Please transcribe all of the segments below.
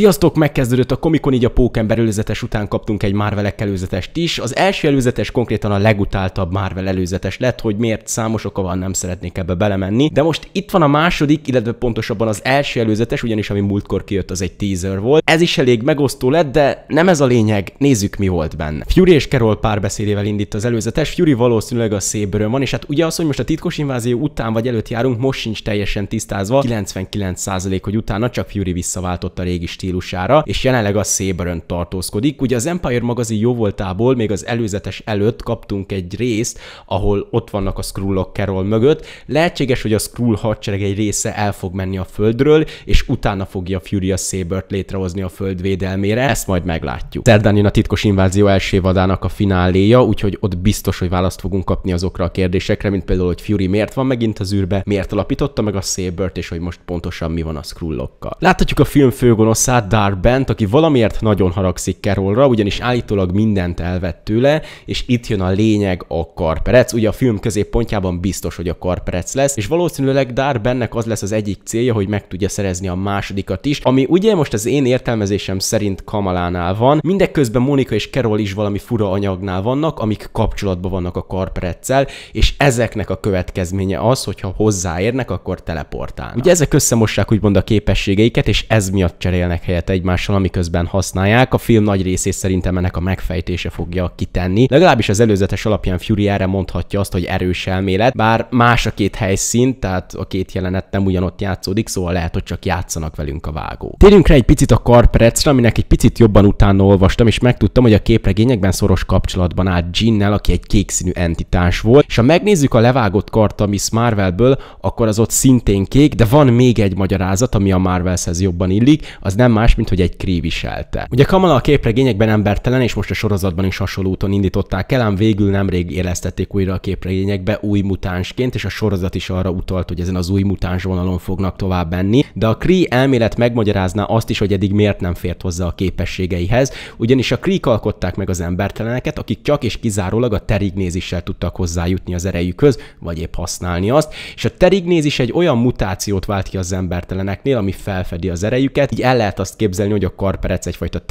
Sziasztok, megkezdődött a komikon, így a Pókember előzetes után kaptunk egy Marvelek előzetest is. Az első előzetes konkrétan a legutáltabb Marvel előzetes lett, hogy miért számos oka van, nem szeretnék ebbe belemenni. De most itt van a második, illetve pontosabban az első előzetes, ugyanis ami múltkor kijött, az egy teaser volt. Ez is elég megosztó lett, de nem ez a lényeg, nézzük mi volt benne. Fury és Carol párbeszédével indít az előzetes, Fury valószínűleg a szébről, van, és hát ugye az, hogy most a titkos invázió után vagy előtt járunk, most sincs teljesen tisztázva, 99% hogy utána csak Fury visszaváltotta a régi stíl stílusára, és jelenleg a széberön tartózkodik. Ugye az Empire magazin jó voltából még az előzetes előtt kaptunk egy részt, ahol ott vannak a Skrullok Carol mögött. Lehetséges, hogy a Skrull hadsereg egy része el fog menni a földről, és utána fogja Fury a Sabert létrehozni a föld védelmére. Ezt majd meglátjuk. Szerdánin a titkos invázió első vadának a fináléja, úgyhogy ott biztos, hogy választ fogunk kapni azokra a kérdésekre, mint például, hogy Fury miért van megint az űrbe, miért alapította meg a Sabert, és hogy most pontosan mi van a Skrullokkal. Láthatjuk a film főgonoszát, Zadar Bent, aki valamiért nagyon haragszik Carolra, ugyanis állítólag mindent elvett tőle, és itt jön a lényeg a karperec. Ugye a film középpontjában biztos, hogy a karperec lesz, és valószínűleg Dar Bennek az lesz az egyik célja, hogy meg tudja szerezni a másodikat is, ami ugye most az én értelmezésem szerint Kamalánál van, mindeközben Monika és Carol is valami fura anyagnál vannak, amik kapcsolatban vannak a karpereccel, és ezeknek a következménye az, hogyha hozzáérnek, akkor teleportálnak. Ugye ezek összemossák úgymond a képességeiket, és ez miatt cserélnek tartják helyet egymással, amiközben használják. A film nagy részét szerintem ennek a megfejtése fogja kitenni. Legalábbis az előzetes alapján Fury erre mondhatja azt, hogy erős elmélet, bár más a két helyszín, tehát a két jelenet nem ugyanott játszódik, szóval lehet, hogy csak játszanak velünk a vágó. Térjünk rá egy picit a karperecre, aminek egy picit jobban utána olvastam, és megtudtam, hogy a képregényekben szoros kapcsolatban állt Jinnel, aki egy kékszínű entitás volt, és ha megnézzük a levágott kart a Miss Marvelből, akkor az ott szintén kék, de van még egy magyarázat, ami a Marvelshez jobban illik, az nem nem más, mint hogy egy Kree viselte. Ugye Kamala a képregényekben embertelen, és most a sorozatban is hasonló úton indították el, ám végül nemrég élesztették újra a képregényekbe új mutánsként, és a sorozat is arra utalt, hogy ezen az új mutáns vonalon fognak tovább menni, de a Kree elmélet megmagyarázná azt is, hogy eddig miért nem fért hozzá a képességeihez, ugyanis a Kree alkották meg az emberteleneket, akik csak és kizárólag a terignézissel tudtak hozzájutni az erejükhöz, vagy épp használni azt, és a terignézis egy olyan mutációt vált ki az emberteleneknél, ami felfedi az erejüket, így el lehet azt képzelni, hogy a karperec egyfajta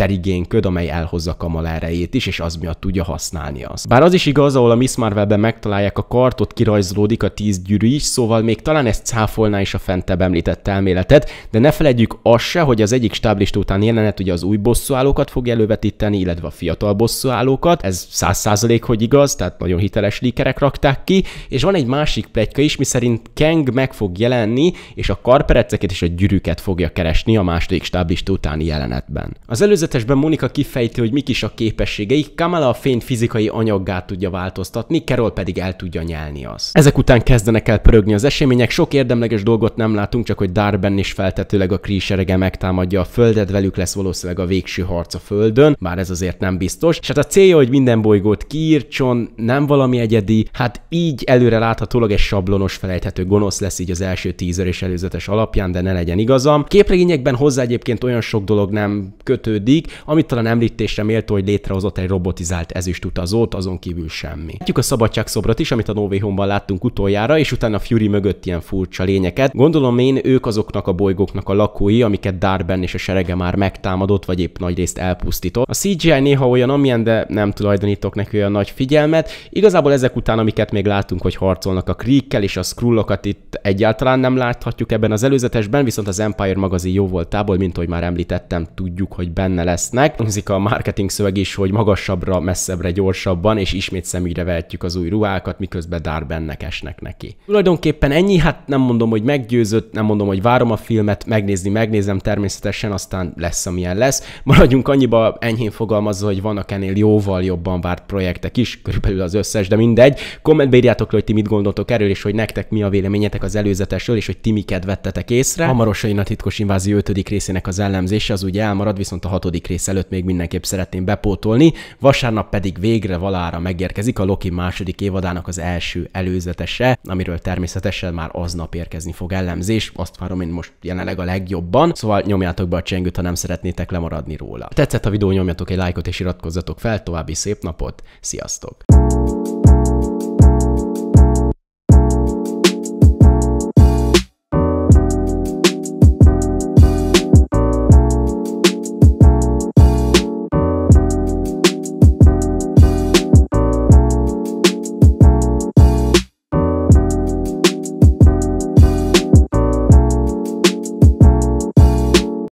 köd, amely elhozza Kamal erejét is, és az miatt tudja használni azt. Bár az is igaz, ahol a Miss Marvelben megtalálják a kartot, kirajzolódik a tíz gyűrű is, szóval még talán ezt cáfolná is a fentebb említett elméletet, de ne felejtjük azt se, hogy az egyik stáblista után jelenet ugye az új bosszúállókat fog elővetíteni, illetve a fiatal bosszúállókat, ez száz százalék, hogy igaz, tehát nagyon hiteles líkerek rakták ki, és van egy másik plegyka is, miszerint Kang meg fog jelenni, és a karpereceket és a gyűrűket fogja keresni a második stáblista terrorista utáni jelenetben. Az előzetesben Monika kifejti, hogy mik is a képességei, Kamala a fény fizikai anyaggá tudja változtatni, Carol pedig el tudja nyelni azt. Ezek után kezdenek el pörögni az események, sok érdemleges dolgot nem látunk, csak hogy Darben is feltetőleg a kríserege megtámadja a földet, velük lesz valószínűleg a végső harc a földön, bár ez azért nem biztos. És hát a célja, hogy minden bolygót kiírtson, nem valami egyedi, hát így előre láthatólag egy sablonos felejthető gonosz lesz így az első tízer és előzetes alapján, de ne legyen igazam. Képregényekben hozzá egyébként olyan sok dolog nem kötődik, amit talán említésre méltó, hogy létrehozott egy robotizált utazót, azon kívül semmi. Látjuk a szabadságszobrot is, amit a Nové Home-ban láttunk utoljára, és utána a Fury mögött ilyen furcsa lényeket. Gondolom én, ők azoknak a bolygóknak a lakói, amiket Darben és a serege már megtámadott, vagy épp nagy részt elpusztított. A CGI néha olyan, amilyen, de nem tulajdonítok neki olyan nagy figyelmet. Igazából ezek után, amiket még látunk, hogy harcolnak a Creekkel és a Skrullokat itt egyáltalán nem láthatjuk ebben az előzetesben, viszont az Empire magazin jó voltából, mint hogy már már említettem, tudjuk, hogy benne lesznek. Hangzik a marketing szöveg is, hogy magasabbra, messzebbre, gyorsabban, és ismét személyre vehetjük az új ruhákat, miközben Darbennek esnek neki. Tulajdonképpen ennyi, hát nem mondom, hogy meggyőzött, nem mondom, hogy várom a filmet, megnézni megnézem természetesen, aztán lesz, amilyen lesz. Maradjunk annyiba enyhén fogalmazva, hogy vannak ennél jóval jobban várt projektek is, körülbelül az összes, de mindegy. Kommentbe írjátok le, hogy ti mit gondoltok erről, és hogy nektek mi a véleményetek az előzetesről, és hogy ti miket vettetek észre. Hamarosan a titkos invázió 5. részének az elemzése az ugye elmarad, viszont a hatodik rész előtt még mindenképp szeretném bepótolni. Vasárnap pedig végre valára megérkezik a Loki második évadának az első előzetese, amiről természetesen már aznap érkezni fog elemzés. Azt várom én most jelenleg a legjobban, szóval nyomjátok be a csengőt, ha nem szeretnétek lemaradni róla. Ha tetszett a videó, nyomjatok egy lájkot és iratkozzatok fel, további szép napot, sziasztok!